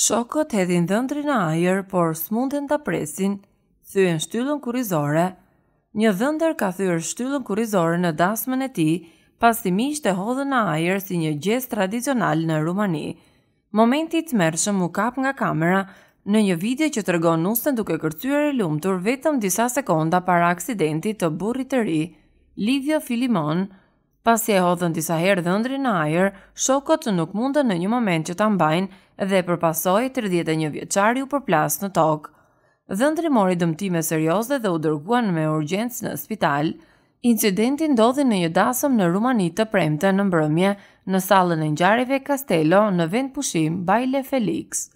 Shokët hedhin dhëndri në ajer, por s'munden të presin, thyën shtyllën kurizore. Një dhëndër ka thyër shtyllën kurizore në dasmën e ti, pasi mishë hodhën në ajer si një gjest tradicional në Rumani. Momentit të mërshëm u kap nga kamera në një video që të rgonë nusën duke kërcyre e lumëtur vetëm disa sekonda para aksidentit të burri të ri, Lidhjo Filimon, Pas e hodhën disa herë dhëndri në ajer, shokot nuk mundën në një moment që ta mbajnë dhe përpasoj 31 vjeqari u përplas në tokë. Dhëndri mori dëmtime serioze dhe u dërguan me urgjens në spital. Incidenti ndodhi në një dasëm në Rumani të premte në mbrëmje në salën e njareve Castello në vend pushim Bajle Felix.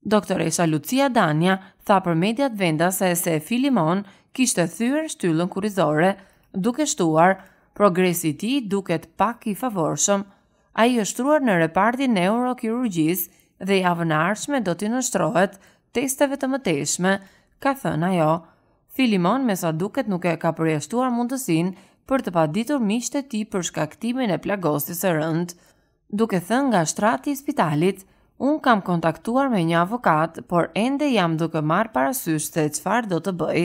Doktoresha Lucia Dania tha për mediat vendas e se Filimon kishte thyrë shtyllën kurizore, duke shtuar nështë progresi i tij duket pak i favorshëm. Ai është shtruar në repartin neurokirurgjisë dhe javën e ardhshme do t'i nështrohet testeve të mëtejshme, ka thënë ajo. Filimon me sa duket nuk e ka përjashtuar mundësin për të paditur miqtë e tij për shkaktimin e plagosjes së rënd, duke thënë nga shtrati i spitalit, un kam kontaktuar me një avokat, por ende jam duke marr parasysh se çfarë do të bëj